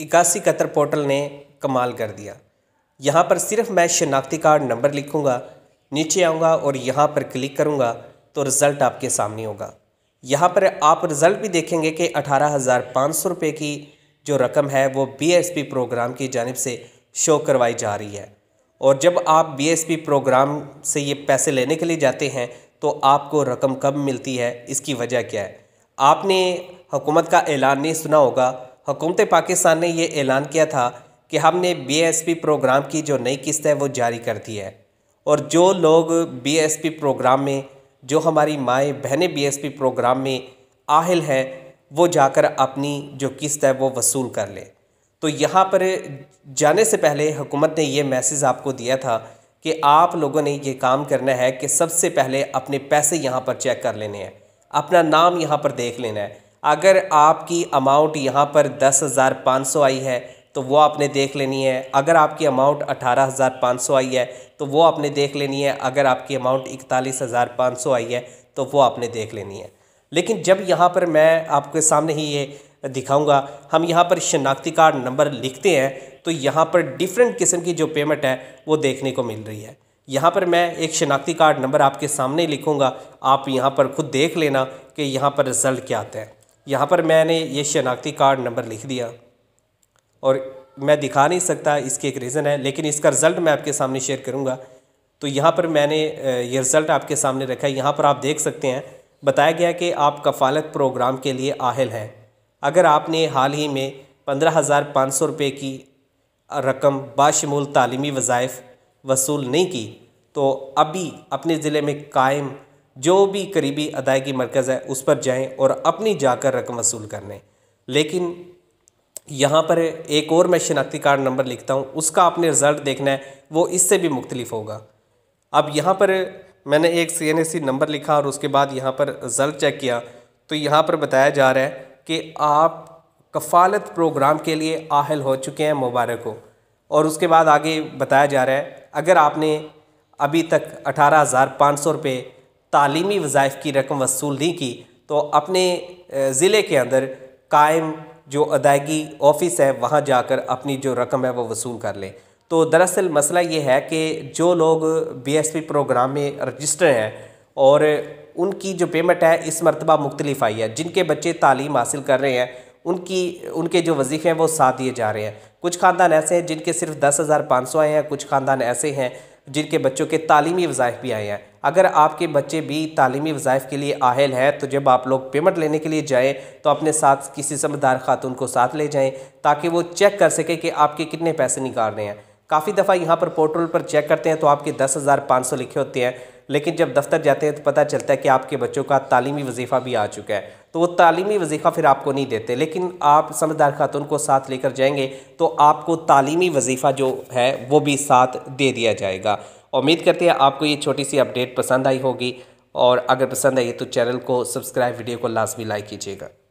इक्यासी Qatar portal ने कमाल कर दिया यहाँ पर सिर्फ मैं शिनाख्ती कार्ड नंबर लिखूँगा नीचे आऊँगा और यहाँ पर क्लिक करूँगा तो रिज़ल्ट आपके सामने होगा यहाँ पर आप रिज़ल्ट भी देखेंगे कि अठारह हज़ार पाँच सौ रुपये की जो रकम है वो बी प्रोग्राम की जानब से शो करवाई जा रही है और जब आप बी प्रोग्राम से ये पैसे लेने के लिए जाते हैं तो आपको रकम कब मिलती है इसकी वजह क्या है आपने हुकूमत का ऐलान नहीं सुना होगा हुकूमत पाकिस्तान ने यह ऐलान किया था कि हमने पी प्रोग्राम की जो नई किस्त है वो जारी कर दी है और जो लोग पी प्रोग्राम में जो हमारी माएँ बहनें पी प्रोग्राम में आहिल हैं वो जाकर अपनी जो किस्त है वो वसूल कर ले तो यहाँ पर जाने से पहले हुकूमत ने ये मैसेज आपको दिया था कि आप लोगों ने ये काम करना है कि सबसे पहले अपने पैसे यहाँ पर चेक कर लेने हैं अपना नाम यहाँ पर देख लेना है अगर आपकी अमाउंट यहाँ पर दस हज़ार पाँच सौ आई है तो वो आपने देख लेनी है अगर आपकी अमाउंट अठारह हज़ार पाँच सौ आई है तो वो आपने देख लेनी है अगर आपकी अमाउंट इकतालीस हज़ार पाँच सौ आई है तो वो आपने देख लेनी है लेकिन जब यहाँ पर मैं आपके सामने ही ये दिखाऊंगा हम यहाँ पर शनाख्ती कार्ड नंबर लिखते हैं तो यहाँ पर डिफरेंट किस्म की जो पेमेंट है वो देखने को मिल रही है यहाँ पर मैं एक शनाख्ती कार्ड नंबर आपके सामने लिखूँगा आप यहाँ पर खुद देख लेना कि यहाँ पर रिज़ल्ट क्या आते हैं यहाँ पर मैंने ये शनाख्ती कार्ड नंबर लिख दिया और मैं दिखा नहीं सकता इसकी एक रीज़न है लेकिन इसका रिज़ल्ट मैं आपके सामने शेयर करूँगा तो यहाँ पर मैंने ये रिज़ल्ट आपके सामने रखा है यहाँ पर आप देख सकते हैं बताया गया कि आप कफ़ालत प्रोग्राम के लिए आहल हैं अगर आपने हाल ही में पंद्रह हज़ार पाँच सौ रुपये की रकम बाशमूल तलीमी वज़ाइफ वसूल नहीं की तो अभी अपने ज़िले में कायम जो भी करीबी अदायगी मरकज़ है उस पर जाएँ और अपनी जाकर रकम वसूल कर लें लेकिन यहाँ पर एक और मैं शिनाख्ती कार्ड नंबर लिखता हूँ उसका आपने रिज़ल्ट देखना है वो इससे भी मुख्तलिफ होगा अब यहाँ पर मैंने एक C N S C number लिखा और उसके बाद यहाँ पर रिज़ल्ट चेक किया तो यहाँ पर बताया जा रहा है कि आप कफ़ालत प्रोग्राम के लिए आहल हो चुके हैं मुबारक हो और उसके बाद आगे बताया जा रहा है अगर आपने अभी तक अठारह हज़ार पाँच सौ रुपये तालीमी वज़ाइफ की रकम वसूल नहीं की तो अपने ज़िले के अंदर कायम जो अदायगी ऑफिस है वहाँ जाकर अपनी जो रकम है वो वसूल कर लें तो दरअसल मसला ये है कि जो लोग बी एस पी प्रोग्राम में रजिस्टर हैं और उनकी जो पेमेंट है इस मरतबा मुख्तलिफ आई है जिनके बच्चे तालीम हासिल कर रहे हैं उनकी उनके जो वजीफ़े हैं वो साथ दिए जा रहे हैं कुछ ख़ानदान ऐसे हैं जिनके सिर्फ दस हज़ार पाँच सौ आए हैं कुछ ख़ानदान ऐसे हैं जिनके बच्चों के तालीमी वज़ाइफ भी आए हैं अगर आपके बच्चे भी तालीमी वज़ाइफ के लिए आहल हैं तो जब आप लोग पेमेंट लेने के लिए जाएँ तो अपने साथ किसी समझदार खातून को साथ ले जाएँ ताकि वो चेक कर सकें कि आपके कितने पैसे निकाल रहे हैं काफ़ी दफ़ा यहाँ पर पोर्टल पर चेक करते हैं तो आपके दस हज़ार पाँच सौ लिखे होते हैं लेकिन जब दफ्तर जाते हैं तो पता चलता है कि आपके बच्चों का तालीमी वजीफ़ा भी आ चुका है तो वो तालीमी वजीफ़ा फिर आपको नहीं देते लेकिन आप समझदार खातून को साथ लेकर जाएंगे तो आपको तालीमी वजीफ़ा जो है वो भी साथ दे दिया जाएगा उम्मीद करते हैं आपको ये छोटी सी अपडेट पसंद आई होगी और अगर पसंद आई तो चैनल को सब्सक्राइब वीडियो को लाजमी लाइक कीजिएगा